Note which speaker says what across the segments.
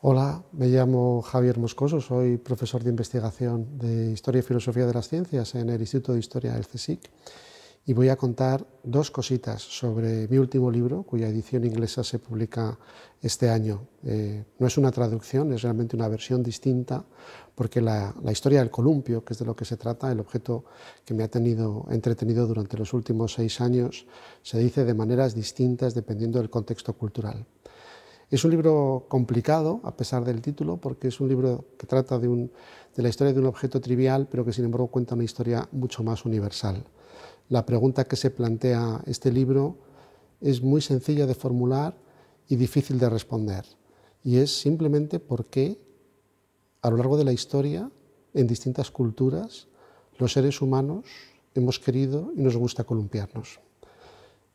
Speaker 1: Hola, me llamo Javier Moscoso, soy profesor de investigación de
Speaker 2: Historia y Filosofía de las Ciencias en el Instituto de Historia del CSIC y voy a contar dos cositas sobre mi último libro, cuya edición inglesa se publica este año. Eh, no es una traducción, es realmente una versión distinta, porque la, la, historia del columpio, que es de lo que se trata, el objeto que me ha tenido entretenido durante los últimos seis años, se dice de maneras distintas dependiendo del contexto cultural. Es un libro complicado, a pesar del título, porque es un libro que trata de, la historia de un objeto trivial, pero que sin embargo cuenta una historia mucho más universal. La pregunta que se plantea este libro es muy sencilla de formular y difícil de responder. Y es simplemente por qué a lo largo de la historia, en distintas culturas, los seres humanos hemos querido y nos gusta columpiarnos.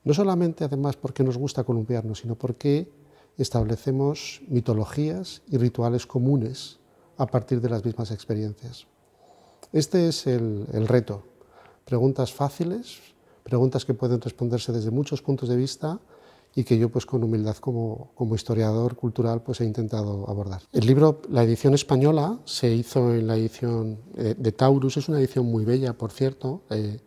Speaker 2: No solamente además porque nos gusta columpiarnos, sino porque establecemos mitologías y rituales comunes a partir de las mismas experiencias. Este es el, reto. Preguntas fáciles, preguntas que pueden responderse desde muchos puntos de vista y que yo pues con humildad como, historiador cultural pues he intentado abordar. El libro, la edición española, se hizo en la edición eh, de Taurus, es una edición muy bella por cierto, eh,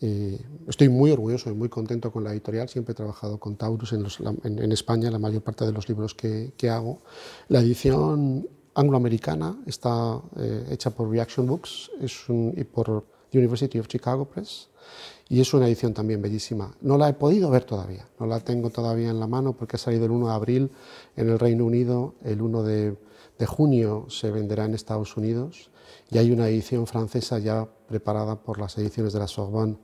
Speaker 2: eh, estoy muy orgulloso y muy contento con la editorial. Siempre he trabajado con Taurus en, España, la mayor parte de los libros que, hago. La edición angloamericana está eh, hecha por Reaction Books es un, y por University of Chicago Press, y es una edición también bellísima. No la he podido ver todavía, no la tengo todavía en la mano porque ha salido el 1 de abril en el Reino Unido, el 1 de, junio se venderá en Estados Unidos y hay una edición francesa ya preparada por las ediciones de la Sorbonne.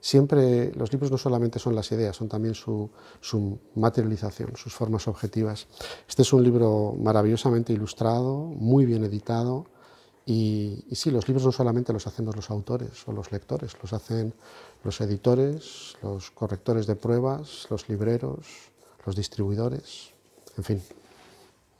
Speaker 2: Siempre los libros no solamente son las ideas, son también su, su materialización, sus formas objetivas. Este es un libro maravillosamente ilustrado, muy bien editado, y, sí, los libros no solamente los hacemos los autores o los lectores, los hacen los editores, los correctores
Speaker 1: de pruebas, los libreros, los distribuidores, en fin.